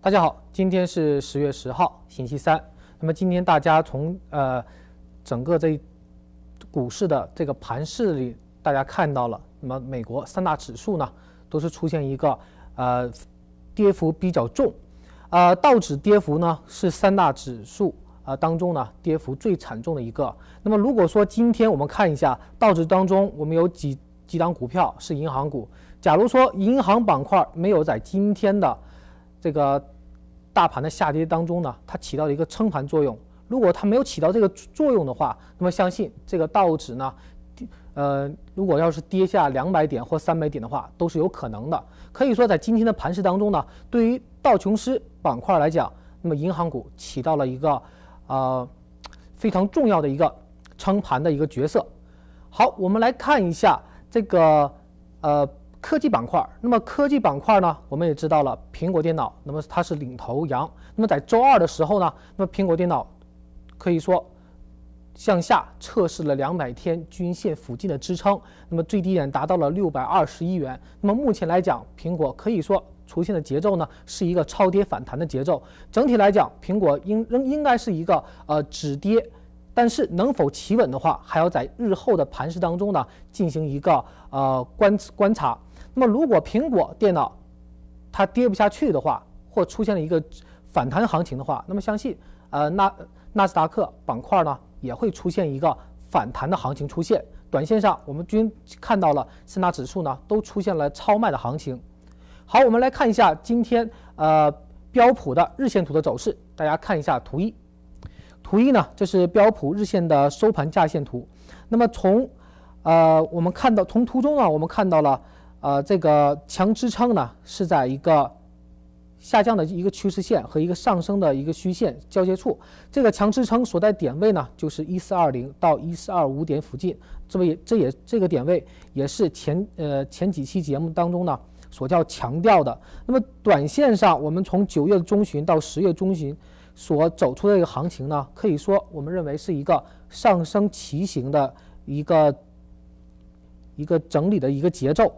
大家好，今天是十月十号，星期三。那么今天大家从呃整个这股市的这个盘势里，大家看到了，那么美国三大指数呢都是出现一个呃跌幅比较重，呃道指跌幅呢是三大指数啊当中呢跌幅最惨重的一个。那么如果说今天我们看一下道指当中，我们有几几档股票是银行股，假如说银行板块没有在今天的这个大盘的下跌当中呢，它起到了一个撑盘作用。如果它没有起到这个作用的话，那么相信这个道指呢，呃，如果要是跌下两百点或三百点的话，都是有可能的。可以说，在今天的盘市当中呢，对于道琼斯板块来讲，那么银行股起到了一个啊非常重要的一个撑盘的一个角色。好，我们来看一下这个呃。科技板块，那么科技板块呢？我们也知道了，苹果电脑，那么它是领头羊。那么在周二的时候呢，那么苹果电脑可以说向下测试了两百天均线附近的支撑，那么最低点达到了六百二十一元。那么目前来讲，苹果可以说出现的节奏呢是一个超跌反弹的节奏。整体来讲，苹果应仍应该是一个呃止跌，但是能否企稳的话，还要在日后的盘势当中呢进行一个呃观观察。那么，如果苹果电脑它跌不下去的话，或出现了一个反弹行情的话，那么相信呃纳纳斯达克板块呢也会出现一个反弹的行情出现。短线上，我们均看到了三大指数呢都出现了超卖的行情。好，我们来看一下今天呃标普的日线图的走势，大家看一下图一。图一呢，这是标普日线的收盘价线图。那么从呃我们看到从图中啊，我们看到了。呃，这个强支撑呢是在一个下降的一个趋势线和一个上升的一个虚线交接处。这个强支撑所在点位呢，就是一四二零到一四二五点附近。这位，这也这个点位也是前呃前几期节目当中呢所叫强调的。那么，短线上我们从九月中旬到十月中旬所走出的一个行情呢，可以说我们认为是一个上升骑行的一个一个整理的一个节奏。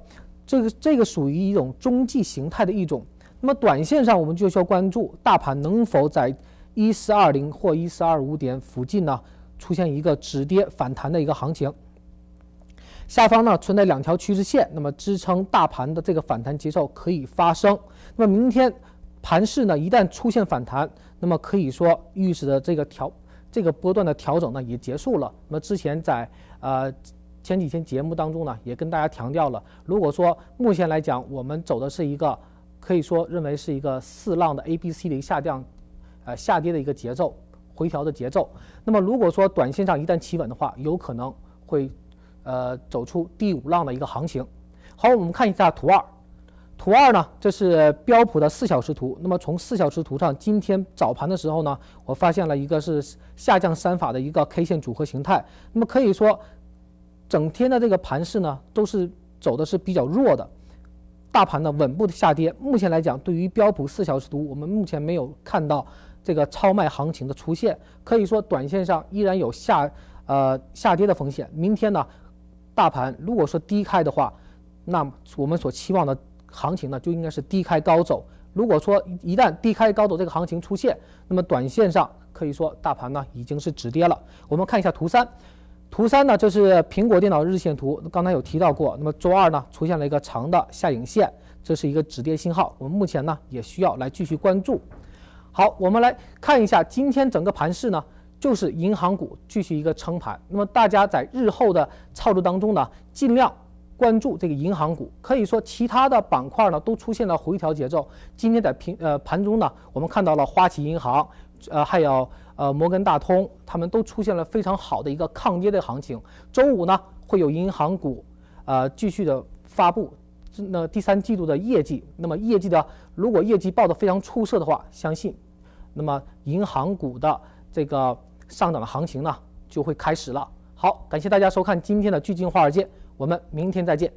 这个这个属于一种中继形态的一种，那么短线上我们就需要关注大盘能否在一四二零或一四二五点附近呢出现一个止跌反弹的一个行情。下方呢存在两条趋势线，那么支撑大盘的这个反弹节奏可以发生。那么明天盘市呢一旦出现反弹，那么可以说预示着这个调这个波段的调整呢也结束了。那么之前在呃。前几天节目当中呢，也跟大家强调了，如果说目前来讲，我们走的是一个可以说认为是一个四浪的 A B C 的一个下降，呃下跌的一个节奏，回调的节奏。那么如果说短线上一旦企稳的话，有可能会呃走出第五浪的一个行情。好，我们看一下图二，图二呢，这是标普的四小时图。那么从四小时图上，今天早盘的时候呢，我发现了一个是下降三法的一个 K 线组合形态。那么可以说。整天的这个盘势呢，都是走的是比较弱的，大盘呢稳步的下跌。目前来讲，对于标普四小时图，我们目前没有看到这个超卖行情的出现，可以说短线上依然有下呃下跌的风险。明天呢，大盘如果说低开的话，那么我们所期望的行情呢就应该是低开高走。如果说一旦低开高走这个行情出现，那么短线上可以说大盘呢已经是止跌了。我们看一下图三。图三呢，这是苹果电脑日线图。刚才有提到过，那么周二呢，出现了一个长的下影线，这是一个止跌信号。我们目前呢，也需要来继续关注。好，我们来看一下今天整个盘市呢，就是银行股继续一个撑盘。那么大家在日后的操作当中呢，尽量关注这个银行股。可以说，其他的板块呢，都出现了回调节奏。今天在平呃盘中呢，我们看到了花旗银行，呃，还有。呃，摩根大通他们都出现了非常好的一个抗跌的行情。周五呢，会有银行股，呃，继续的发布那第三季度的业绩。那么业绩的，如果业绩报得非常出色的话，相信，那么银行股的这个上涨的行情呢，就会开始了。好，感谢大家收看今天的聚精华尔街，我们明天再见。